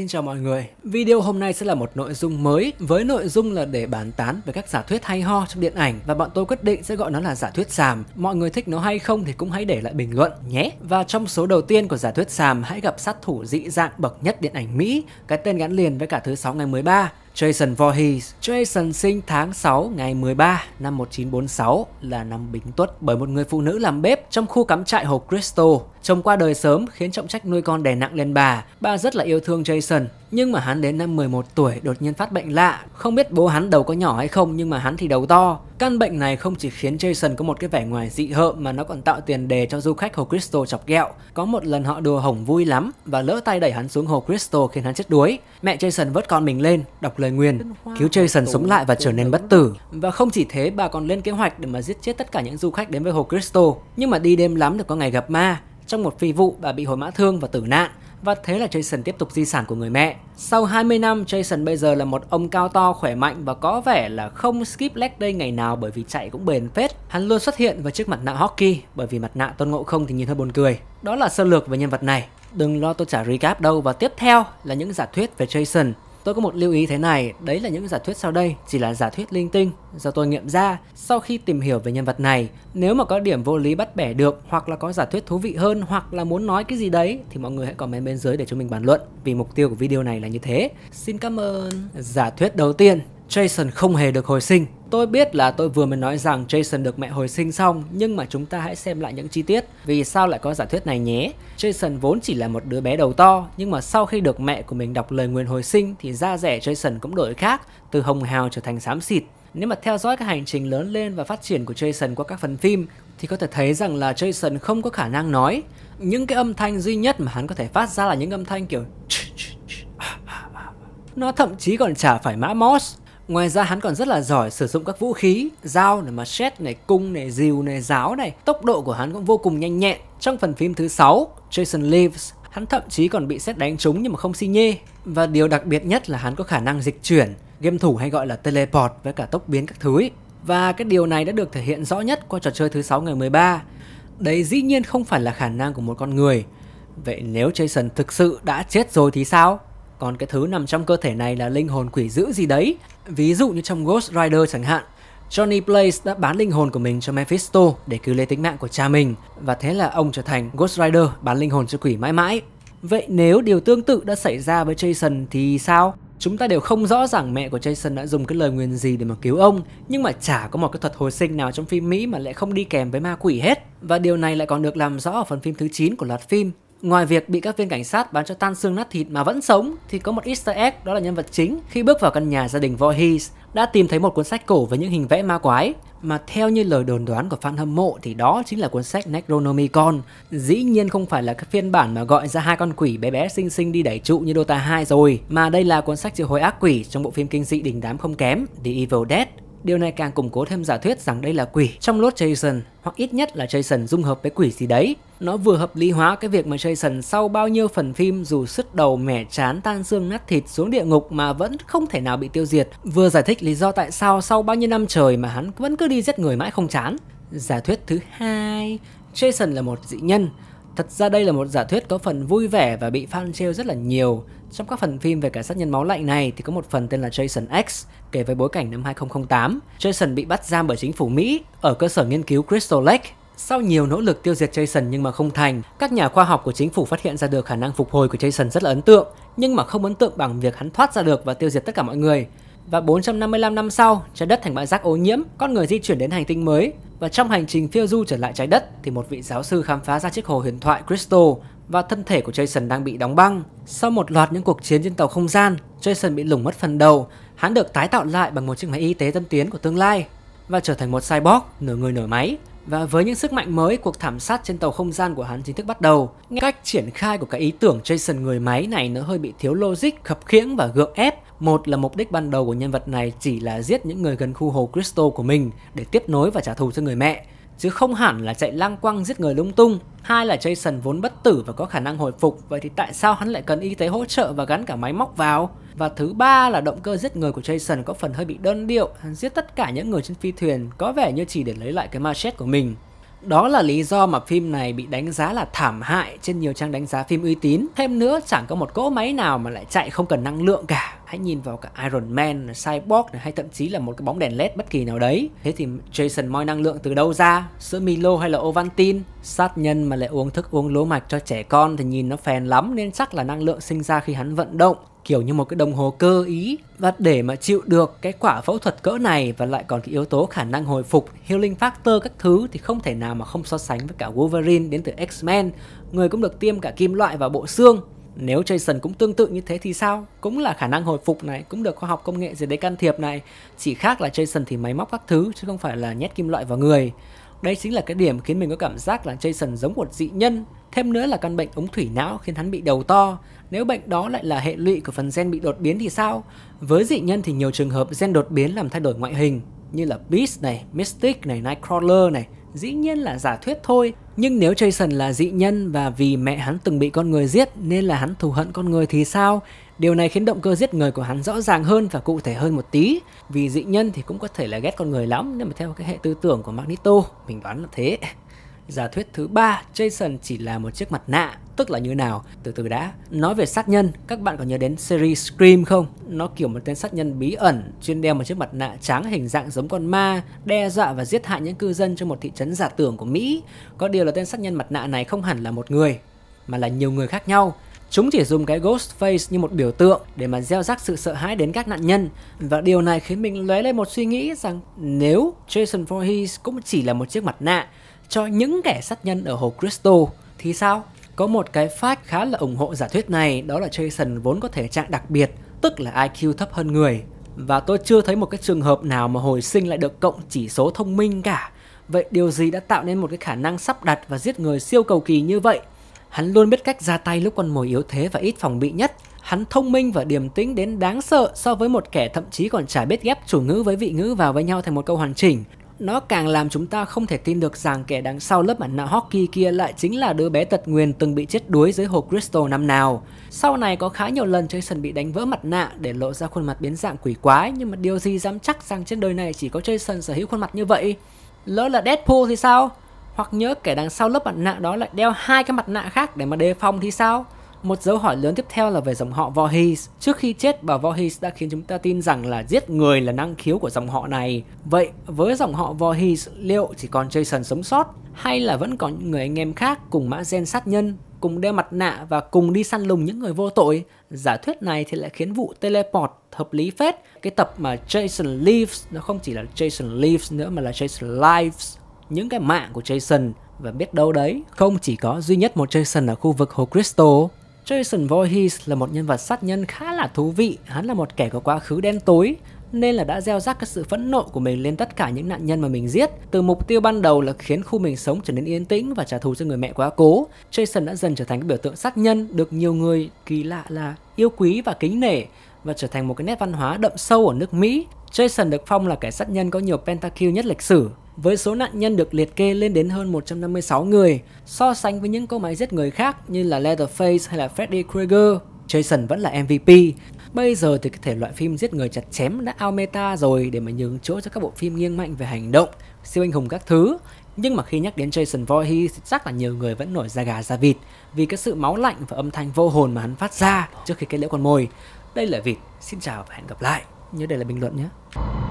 Xin chào mọi người. Video hôm nay sẽ là một nội dung mới với nội dung là để bàn tán về các giả thuyết hay ho trong điện ảnh và bọn tôi quyết định sẽ gọi nó là giả thuyết sàm. Mọi người thích nó hay không thì cũng hãy để lại bình luận nhé. Và trong số đầu tiên của giả thuyết sàm hãy gặp sát thủ dị dạng bậc nhất điện ảnh Mỹ, cái tên gắn liền với cả thứ sáu ngày 13. Jason Voorhees. Jason sinh tháng 6 ngày 13 năm 1946 là năm bính tuất bởi một người phụ nữ làm bếp trong khu cắm trại hồ Crystal. Chồng qua đời sớm khiến trọng trách nuôi con đè nặng lên bà. Bà rất là yêu thương Jason, nhưng mà hắn đến năm 11 tuổi đột nhiên phát bệnh lạ. Không biết bố hắn đầu có nhỏ hay không nhưng mà hắn thì đầu to. Căn bệnh này không chỉ khiến Jason có một cái vẻ ngoài dị hợm mà nó còn tạo tiền đề cho du khách Hồ Crystal chọc ghẹo. Có một lần họ đùa hổng vui lắm và lỡ tay đẩy hắn xuống Hồ Crystal khiến hắn chết đuối. Mẹ Jason vớt con mình lên, đọc lời nguyền, cứu Jason sống lại và trở nên bất tử. Và không chỉ thế, bà còn lên kế hoạch để mà giết chết tất cả những du khách đến với Hồ Crystal. Nhưng mà đi đêm lắm được có ngày gặp ma. Trong một phi vụ, bà bị hồi mã thương và tử nạn và thế là Jason tiếp tục di sản của người mẹ. Sau 20 năm, Jason bây giờ là một ông cao to khỏe mạnh và có vẻ là không skip leg day ngày nào bởi vì chạy cũng bền phết. Hắn luôn xuất hiện với chiếc mặt nạ hockey bởi vì mặt nạ Tôn Ngộ Không thì nhìn hơi buồn cười. Đó là sơ lược về nhân vật này. Đừng lo tôi trả recap đâu và tiếp theo là những giả thuyết về Jason Tôi có một lưu ý thế này, đấy là những giả thuyết sau đây chỉ là giả thuyết linh tinh do tôi nghiệm ra. Sau khi tìm hiểu về nhân vật này, nếu mà có điểm vô lý bắt bẻ được hoặc là có giả thuyết thú vị hơn hoặc là muốn nói cái gì đấy thì mọi người hãy comment bên dưới để chúng mình bàn luận vì mục tiêu của video này là như thế. Xin cảm ơn. Giả thuyết đầu tiên, Jason không hề được hồi sinh Tôi biết là tôi vừa mới nói rằng Jason được mẹ hồi sinh xong, nhưng mà chúng ta hãy xem lại những chi tiết. Vì sao lại có giả thuyết này nhé? Jason vốn chỉ là một đứa bé đầu to, nhưng mà sau khi được mẹ của mình đọc lời nguyện hồi sinh thì da rẻ Jason cũng đổi khác, từ hồng hào trở thành xám xịt. Nếu mà theo dõi các hành trình lớn lên và phát triển của Jason qua các phần phim thì có thể thấy rằng là Jason không có khả năng nói. Những cái âm thanh duy nhất mà hắn có thể phát ra là những âm thanh kiểu Nó thậm chí còn chả phải mã Morse Ngoài ra hắn còn rất là giỏi sử dụng các vũ khí, dao này, machete này, cung này, rìu này, giáo này. Tốc độ của hắn cũng vô cùng nhanh nhẹn. Trong phần phim thứ 6, Jason Lives, hắn thậm chí còn bị xét đánh trúng nhưng mà không si nhê. Và điều đặc biệt nhất là hắn có khả năng dịch chuyển, game thủ hay gọi là teleport với cả tốc biến các thứ ấy. Và cái điều này đã được thể hiện rõ nhất qua trò chơi thứ 6 ngày 13. Đấy dĩ nhiên không phải là khả năng của một con người. Vậy nếu Jason thực sự đã chết rồi thì sao? Còn cái thứ nằm trong cơ thể này là linh hồn quỷ dữ gì đấy. Ví dụ như trong Ghost Rider chẳng hạn, Johnny Blaze đã bán linh hồn của mình cho Mephisto để cứu lấy tính mạng của cha mình và thế là ông trở thành Ghost Rider bán linh hồn cho quỷ mãi mãi. Vậy nếu điều tương tự đã xảy ra với Jason thì sao? Chúng ta đều không rõ rằng mẹ của Jason đã dùng cái lời nguyền gì để mà cứu ông Nhưng mà chả có một cái thuật hồi sinh nào trong phim Mỹ mà lại không đi kèm với ma quỷ hết Và điều này lại còn được làm rõ ở phần phim thứ 9 của loạt phim Ngoài việc bị các viên cảnh sát bán cho tan xương nát thịt mà vẫn sống thì có một easter egg đó là nhân vật chính khi bước vào căn nhà gia đình Voorhees đã tìm thấy một cuốn sách cổ với những hình vẽ ma quái mà theo như lời đồn đoán của fan hâm mộ thì đó chính là cuốn sách Necronomicon. Dĩ nhiên không phải là các phiên bản mà gọi ra hai con quỷ bé bé xinh xinh đi đẩy trụ như Dota 2 rồi, mà đây là cuốn sách triệu hồi ác quỷ trong bộ phim kinh dị đình đám không kém The Evil Dead Điều này càng củng cố thêm giả thuyết rằng đây là quỷ trong lốt Jason, hoặc ít nhất là Jason dung hợp với quỷ gì đấy. Nó vừa hợp lý hóa cái việc mà Jason sau bao nhiêu phần phim dù sứt đầu mẻ chán tan xương nát thịt xuống địa ngục mà vẫn không thể nào bị tiêu diệt, vừa giải thích lý do tại sao sau bao nhiêu năm trời mà hắn vẫn cứ đi giết người mãi không chán. Giả thuyết thứ hai, Jason là một dị nhân, Thật ra đây là một giả thuyết có phần vui vẻ và bị fan trêu rất là nhiều. Trong các phần phim về cả sát nhân máu lạnh này thì có một phần tên là Jason X kể với bối cảnh năm 2008. Jason bị bắt giam bởi chính phủ Mỹ ở cơ sở nghiên cứu Crystal Lake sau nhiều nỗ lực tiêu diệt Jason nhưng mà không thành, các nhà khoa học của chính phủ phát hiện ra được khả năng phục hồi của Jason rất là ấn tượng, nhưng mà không ấn tượng bằng việc hắn thoát ra được và tiêu diệt tất cả mọi người. Và 455 năm sau, trái đất thành bãi rác ô nhiễm, con người di chuyển đến hành tinh mới. Và trong hành trình phiêu du trở lại trái đất thì một vị giáo sư khám phá ra chiếc hồ huyền thoại Crystal và thân thể của Jason đang bị đóng băng. Sau một loạt những cuộc chiến trên tàu không gian, Jason bị lủng mất phần đầu, hắn được tái tạo lại bằng một chiếc máy y tế tân tiến của tương lai và trở thành một cyborg nửa người nửa máy. Và với những sức mạnh mới, cuộc thảm sát trên tàu không gian của hắn chính thức bắt đầu. Cách triển khai của cái ý tưởng Jason người máy này nó hơi bị thiếu logic, khập khiễng và gượng ép, một là mục đích ban đầu của nhân vật này chỉ là giết những người gần khu hồ Cristo của mình để tiếp nối và trả thù cho người mẹ, chứ không hẳn là chạy lang quăng giết người lung tung. Hai là Jason vốn bất tử và có khả năng hồi phục, vậy thì tại sao hắn lại cần y tế hỗ trợ và gắn cả máy móc vào? Và thứ ba là động cơ giết người của Jason có phần hơi bị đơn điệu, hắn giết tất cả những người trên phi thuyền có vẻ như chỉ để lấy lại cái machete của mình. Đó là lý do mà phim này bị đánh giá là thảm hại trên nhiều trang đánh giá phim uy tín. Thêm nữa, chẳng có một cỗ máy nào mà lại chạy không cần năng lượng cả. Hãy nhìn vào cả Iron Man, Cyborg hay thậm chí là một cái bóng đèn LED bất kỳ nào đấy. Thế thì Jason moi năng lượng từ đâu ra? Sữa Milo hay là Ovaltine? Sát nhân mà lại uống thức uống lúa mạch cho trẻ con thì nhìn nó phèn lắm nên chắc là năng lượng sinh ra khi hắn vận động kiểu như một cái đồng hồ cơ ý và để mà chịu được cái quả phẫu thuật cỡ này và lại còn cái yếu tố khả năng hồi phục healing factor các thứ thì không thể nào mà không so sánh với cả Wolverine đến từ X-Men người cũng được tiêm cả kim loại vào bộ xương nếu Jason cũng tương tự như thế thì sao? Cũng là khả năng hồi phục này, cũng được khoa học công nghệ gì đấy can thiệp này. Chỉ khác là Jason thì máy móc các thứ chứ không phải là nhét kim loại vào người. Đây chính là cái điểm khiến mình có cảm giác là Jason giống một dị nhân. Thêm nữa là căn bệnh ống thủy não khiến hắn bị đầu to. Nếu bệnh đó lại là hệ lụy của phần gen bị đột biến thì sao? Với dị nhân thì nhiều trường hợp gen đột biến làm thay đổi ngoại hình như là Beast này, Mystic này, Nightcrawler này. Dĩ nhiên là giả thuyết thôi, nhưng nếu Jason là dị nhân và vì mẹ hắn từng bị con người giết nên là hắn thù hận con người thì sao? Điều này khiến động cơ giết người của hắn rõ ràng hơn và cụ thể hơn một tí Vì dị nhân thì cũng có thể là ghét con người lắm Nhưng mà theo cái hệ tư tưởng của Magneto, mình đoán là thế Giả thuyết thứ ba, Jason chỉ là một chiếc mặt nạ, tức là như nào? Từ từ đã. Nói về sát nhân, các bạn có nhớ đến series Scream không? Nó kiểu một tên sát nhân bí ẩn, chuyên đeo một chiếc mặt nạ trắng hình dạng giống con ma, đe dọa và giết hại những cư dân trong một thị trấn giả tưởng của Mỹ. Có điều là tên sát nhân mặt nạ này không hẳn là một người, mà là nhiều người khác nhau. Chúng chỉ dùng cái ghost face như một biểu tượng để mà gieo rắc sự sợ hãi đến các nạn nhân và điều này khiến mình lóe lên một suy nghĩ rằng nếu Jason Voorhees cũng chỉ là một chiếc mặt nạ cho những kẻ sát nhân ở Hồ crystal thì sao? Có một cái fact khá là ủng hộ giả thuyết này đó là Jason vốn có thể trạng đặc biệt tức là IQ thấp hơn người và tôi chưa thấy một cái trường hợp nào mà hồi sinh lại được cộng chỉ số thông minh cả. Vậy điều gì đã tạo nên một cái khả năng sắp đặt và giết người siêu cầu kỳ như vậy? Hắn luôn biết cách ra tay lúc con mồi yếu thế và ít phòng bị nhất. Hắn thông minh và điềm tĩnh đến đáng sợ so với một kẻ thậm chí còn chả biết ghép chủ ngữ với vị ngữ vào với nhau thành một câu hoàn chỉnh. Nó càng làm chúng ta không thể tin được rằng kẻ đằng sau lớp mặt nạ hockey kia lại chính là đứa bé tật nguyền từng bị chết đuối dưới hồ Crystal năm nào. Sau này có khá nhiều lần Jason bị đánh vỡ mặt nạ để lộ ra khuôn mặt biến dạng quỷ quái nhưng mà điều gì dám chắc rằng trên đời này chỉ có Jason sở hữu khuôn mặt như vậy. Lỡ là Deadpool thì sao? hoặc nhớ kẻ đằng sau lớp mặt nạ đó lại đeo hai cái mặt nạ khác để mà đề phòng thì sao? Một dấu hỏi lớn tiếp theo là về dòng họ Voorhees. Trước khi chết, bà Voorhees đã khiến chúng ta tin rằng là giết người là năng khiếu của dòng họ này. Vậy với dòng họ Voorhees, liệu chỉ còn Jason sống sót hay là vẫn còn những người anh em khác cùng mã gen sát nhân, cùng đeo mặt nạ và cùng đi săn lùng những người vô tội? Giả thuyết này thì lại khiến vụ teleport hợp lý phết. Cái tập mà Jason Leaves nó không chỉ là Jason Leaves nữa mà là Jason Lives những cái mạng của Jason và biết đâu đấy không chỉ có duy nhất một Jason ở khu vực Hồ Crystal. Jason Voorhees là một nhân vật sát nhân khá là thú vị, hắn là một kẻ có quá khứ đen tối nên là đã gieo rắc cái sự phẫn nộ của mình lên tất cả những nạn nhân mà mình giết. Từ mục tiêu ban đầu là khiến khu mình sống trở nên yên tĩnh và trả thù cho người mẹ quá cố, Jason đã dần trở thành cái biểu tượng sát nhân được nhiều người kỳ lạ là yêu quý và kính nể và trở thành một cái nét văn hóa đậm sâu ở nước Mỹ. Jason được phong là kẻ sát nhân có nhiều pentakill nhất lịch sử với số nạn nhân được liệt kê lên đến hơn 156 người. So sánh với những cỗ máy giết người khác như là Leatherface hay là Freddy Krueger, Jason vẫn là MVP. Bây giờ thì cái thể loại phim giết người chặt chém đã ao meta rồi để mà nhường chỗ cho các bộ phim nghiêng mạnh về hành động, siêu anh hùng các thứ. Nhưng mà khi nhắc đến Jason Voorhees thì chắc là nhiều người vẫn nổi da gà da vịt vì cái sự máu lạnh và âm thanh vô hồn mà hắn phát ra trước khi kết liễu con mồi. Đây là Vịt, xin chào và hẹn gặp lại. Nhớ để lại bình luận nhé.